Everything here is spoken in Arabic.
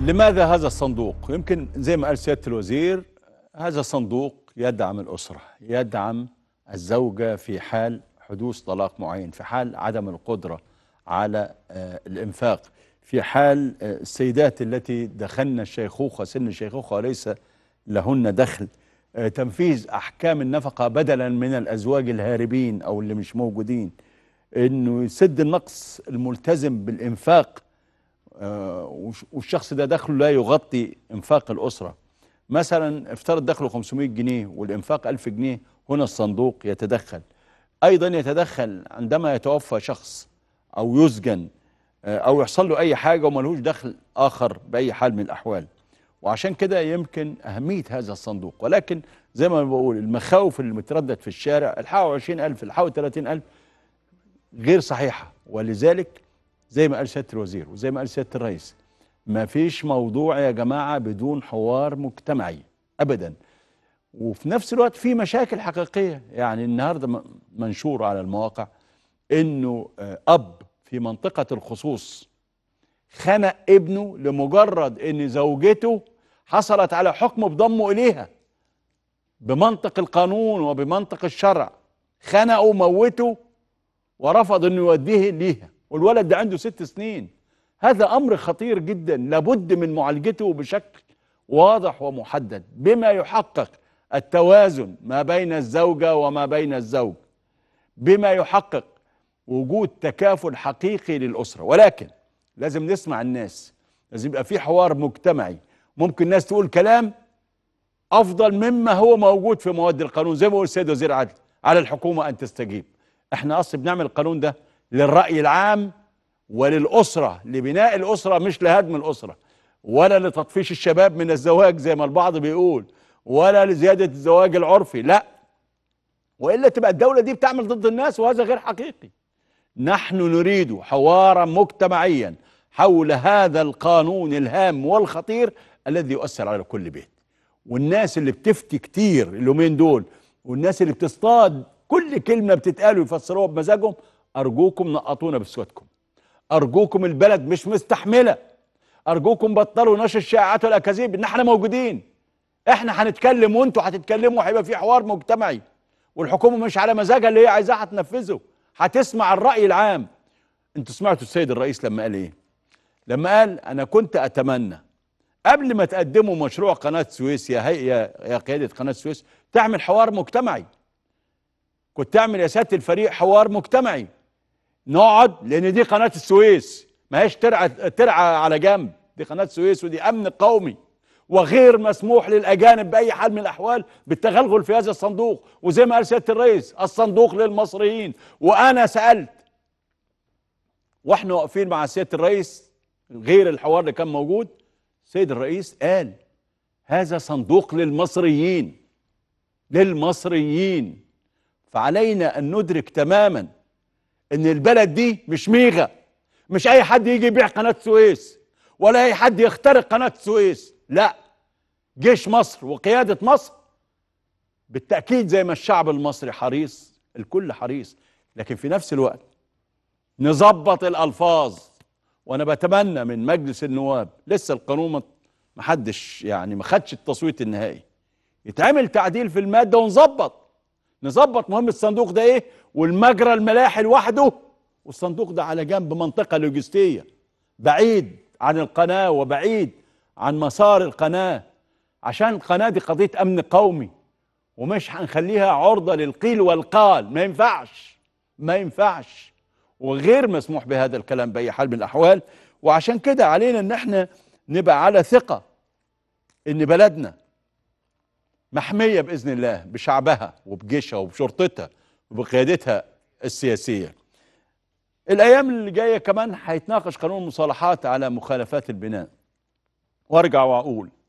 لماذا هذا الصندوق؟ يمكن زي ما قال سيادة الوزير هذا الصندوق يدعم الأسرة يدعم الزوجة في حال حدوث طلاق معين في حال عدم القدرة على آه، الإنفاق في حال آه، السيدات التي دخلن الشيخوخة سن الشيخوخة وليس لهن دخل آه، تنفيذ أحكام النفقة بدلا من الأزواج الهاربين أو اللي مش موجودين إنه يسد النقص الملتزم بالإنفاق آه، والشخص ده دخله لا يغطي انفاق الاسره مثلا افترض دخله 500 جنيه والانفاق 1000 جنيه هنا الصندوق يتدخل ايضا يتدخل عندما يتوفى شخص او يسجن آه، او يحصل له اي حاجه وملهوش دخل اخر باي حال من الاحوال وعشان كده يمكن اهميه هذا الصندوق ولكن زي ما بقول المخاوف اللي متردد في الشارع الحقوا 20000 الحقوا 30000 غير صحيحه ولذلك زي ما قال سياده الوزير وزي ما قال سياده الرئيس ما فيش موضوع يا جماعه بدون حوار مجتمعي ابدا وفي نفس الوقت في مشاكل حقيقيه يعني النهارده منشور على المواقع انه آه، اب في منطقه الخصوص خنق ابنه لمجرد ان زوجته حصلت على حكم بضمه اليها بمنطق القانون وبمنطق الشرع خنقه وموته ورفض انه يوديه ليها والولد ده عنده ست سنين هذا أمر خطير جدا لابد من معالجته بشكل واضح ومحدد بما يحقق التوازن ما بين الزوجة وما بين الزوج بما يحقق وجود تكافل حقيقي للأسرة ولكن لازم نسمع الناس لازم يبقى في حوار مجتمعي ممكن الناس تقول كلام أفضل مما هو موجود في مواد القانون زي ما قول السيد وزير عدل على الحكومة أن تستجيب احنا أصل بنعمل القانون ده للرأي العام وللأسرة لبناء الأسرة مش لهدم الأسرة ولا لتطفيش الشباب من الزواج زي ما البعض بيقول ولا لزيادة الزواج العرفي لا وإلا تبقى الدولة دي بتعمل ضد الناس وهذا غير حقيقي نحن نريد حوارا مجتمعيا حول هذا القانون الهام والخطير الذي يؤثر على كل بيت والناس اللي بتفتي كتير اليومين دول والناس اللي بتصطاد كل كلمة بتتقال ويفسروها بمزاجهم أرجوكم نقطونا بسواتكم أرجوكم البلد مش مستحملة أرجوكم بطلوا نشر الشائعات والأكاذيب إن إحنا موجودين إحنا هنتكلم وأنتوا هتتكلموا هيبقى في حوار مجتمعي والحكومة مش على مزاجها اللي هي عايزاه هتنفذه هتسمع الرأي العام أنتوا سمعتوا السيد الرئيس لما قال إيه؟ لما قال أنا كنت أتمنى قبل ما تقدموا مشروع قناة سويس يا هيئة يا قيادة قناة سويس تعمل حوار مجتمعي كنت تعمل يا سيادة الفريق حوار مجتمعي نقعد لان دي قناه السويس ما هيش ترعى ترعى على جنب دي قناه السويس ودي امن قومي وغير مسموح للاجانب باي حال من الاحوال بالتغلغل في هذا الصندوق وزي ما قال سياده الرئيس الصندوق للمصريين وانا سالت واحنا واقفين مع سياده الرئيس غير الحوار اللي كان موجود سيد الرئيس قال هذا صندوق للمصريين للمصريين فعلينا ان ندرك تماما ان البلد دي مش ميغه مش اي حد يجي يبيع قناه السويس ولا اي حد يخترق قناه السويس لا جيش مصر وقياده مصر بالتاكيد زي ما الشعب المصري حريص الكل حريص لكن في نفس الوقت نظبط الالفاظ وانا بتمنى من مجلس النواب لسه القانون ما حدش يعني ما خدش التصويت النهائي يتعمل تعديل في الماده ونظبط نظبط مهم الصندوق ده ايه والمجرى الملاحي لوحده والصندوق ده على جنب منطقه لوجستيه بعيد عن القناه وبعيد عن مسار القناه عشان القناه دي قضيه امن قومي ومش هنخليها عرضه للقيل والقال ما ينفعش ما ينفعش وغير مسموح بهذا الكلام باي حال من الاحوال وعشان كده علينا ان احنا نبقى على ثقه ان بلدنا محمية بإذن الله بشعبها وبجيشها وبشرطتها وبقيادتها السياسية الأيام اللي جاية كمان هيتناقش قانون المصالحات على مخالفات البناء وارجع وأقول